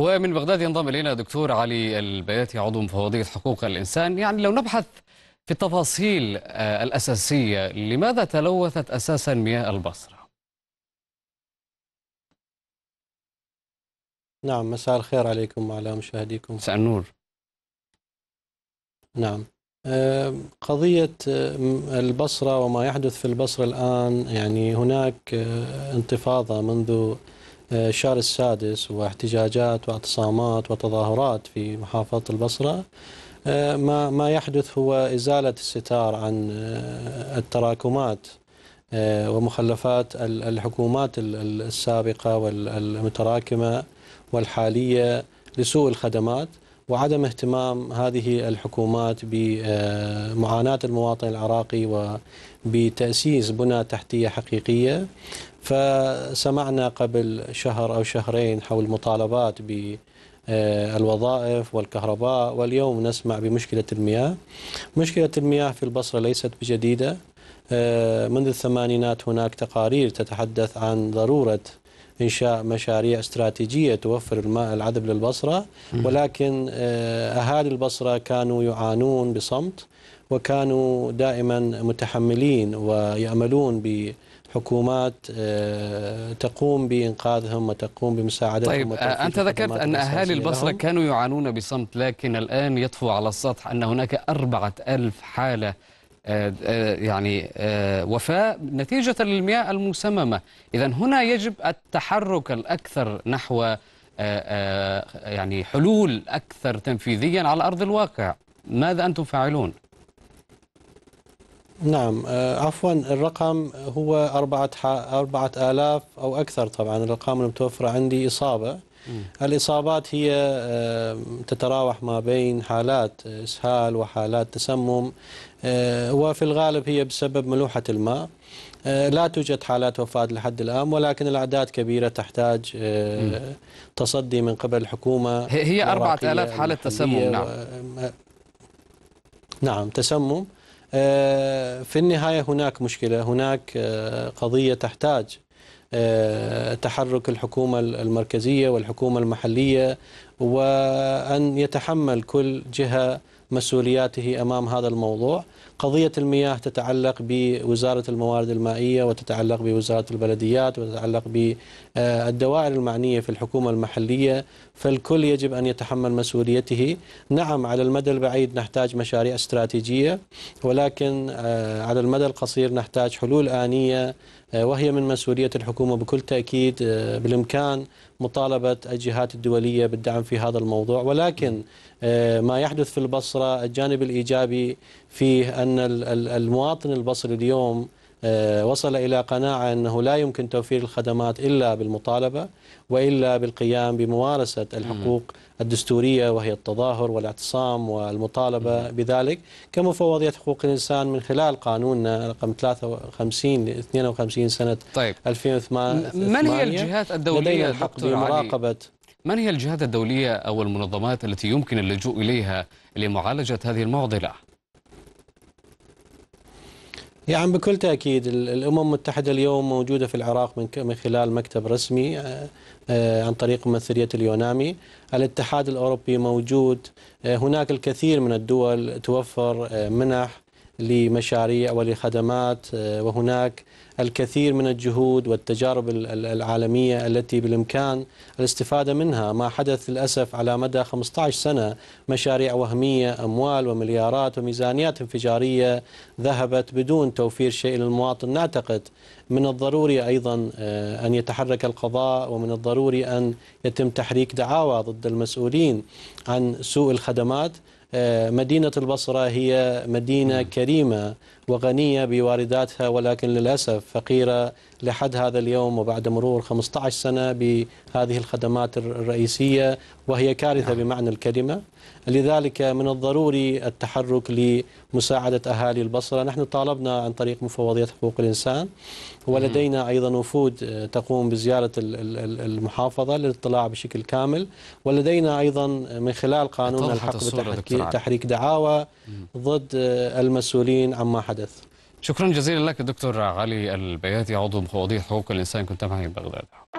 ومن بغداد ينضم الينا دكتور علي البياتي عضو مفوضيه حقوق الانسان يعني لو نبحث في التفاصيل آه، الاساسيه لماذا تلوثت اساسا مياه البصره نعم مساء الخير عليكم وعلى مشاهديكم مساء النور نعم آه، قضية آه، البصرة وما يحدث في البصرة الآن يعني هناك انتفاضة منذ الشهر السادس واحتجاجات واعتصامات وتظاهرات في محافظة البصرة آه، ما ما يحدث هو إزالة الستار عن آه، التراكمات آه، ومخلفات الحكومات السابقة والمتراكمة والحالية لسوء الخدمات وعدم اهتمام هذه الحكومات بمعاناة المواطن العراقي وبتأسيس بنى تحتية حقيقية فسمعنا قبل شهر أو شهرين حول مطالبات بالوظائف والكهرباء واليوم نسمع بمشكلة المياه مشكلة المياه في البصرة ليست بجديدة آه، منذ الثمانينات هناك تقارير تتحدث عن ضرورة إنشاء مشاريع استراتيجية توفر الماء العذب للبصرة ولكن آه، أهالي البصرة كانوا يعانون بصمت وكانوا دائما متحملين ويأملون ب حكومات آه، تقوم بإنقاذهم وتقوم بمساعدتهم طيب آه، أنت ذكرت أن أهالي البصرة كانوا يعانون بصمت لكن الآن يطفو على السطح أن هناك أربعة ألف حالة آه، يعني وفاة نتيجة للمياه المسممة إذا هنا يجب التحرك الأكثر نحو يعني حلول أكثر تنفيذيا على أرض الواقع ماذا أنتم فاعلون؟ نعم آه، عفوا الرقم هو أربعة, أربعة آلاف أو أكثر طبعا الأرقام المتوفرة عندي إصابة م. الإصابات هي آه، تتراوح ما بين حالات إسهال وحالات تسمم آه، وفي الغالب هي بسبب ملوحة الماء لا توجد حالات وفاة لحد الآن ولكن الأعداد كبيرة تحتاج تصدي من قبل الحكومة هي 4000 حالة تسمم نعم نعم تسمم آه، في النهاية هناك مشكلة هناك آه، قضية تحتاج آه، تحرك الحكومة المركزية والحكومة المحلية وأن يتحمل كل جهة مسؤولياته أمام هذا الموضوع قضية المياه تتعلق بوزارة الموارد المائية وتتعلق بوزارة البلديات وتتعلق بالدوائر المعنية في الحكومة المحلية فالكل يجب أن يتحمل مسؤوليته نعم على المدى البعيد نحتاج مشاريع استراتيجية ولكن آه، على المدى القصير نحتاج حلول آنية آه، وهي من مسؤولية الحكومة بكل تأكيد آه، بالإمكان مطالبة الجهات الدولية بالدعم في هذا الموضوع ولكن آه، ما يحدث في البصرة الجانب الإيجابي فيه أن المواطن البصري اليوم آه، وصل إلى قناعة أنه لا يمكن توفير الخدمات إلا بالمطالبة وإلا بالقيام بممارسة الحقوق الدستورية وهي التظاهر والاعتصام والمطالبة بذلك كمفوضية حقوق الإنسان من خلال قانوننا رقم 53 52 سنة طيب. 2008 من هي الجهات الدولية لدينا الحق بمراقبة علي. من هي الجهات الدولية أو المنظمات التي يمكن اللجوء إليها لمعالجة هذه المعضلة؟ يعني بكل تأكيد الأمم المتحدة اليوم موجودة في العراق من خلال مكتب رسمي آه، آه، عن طريق ممثلية اليونامي الاتحاد الأوروبي موجود آه، هناك الكثير من الدول توفر منح لمشاريع ولخدمات آه، وهناك الكثير من الجهود والتجارب العالمية التي بالإمكان الاستفادة منها ما حدث للأسف على مدى 15 سنة مشاريع وهمية أموال ومليارات وميزانيات انفجارية ذهبت بدون توفير شيء للمواطن نعتقد من الضروري أيضا آه، أن يتحرك القضاء ومن الضروري أن يتم تحريك دعاوى ضد المسؤولين عن سوء الخدمات آه، مدينة البصرة هي مدينة كريمة وغنية بوارداتها ولكن للأسف فقيرة لحد هذا اليوم وبعد مرور 15 سنة بهذه الخدمات الرئيسية وهي كارثة نعم. بمعنى الكلمة لذلك من الضروري التحرك لمساعدة أهالي البصرة نحن طالبنا عن طريق مفوضية حقوق الإنسان ولدينا أيضا وفود آه، تقوم بزيارة المحافظة للاطلاع بشكل كامل ولدينا أيضا من خلال قانون الحق بتحريك دعاوى ضد المسؤولين عما حدث الحدث شكرا جزيلا لك دكتور علي البياتي عضو مفوضية حقوق الإنسان كنت معي بغداد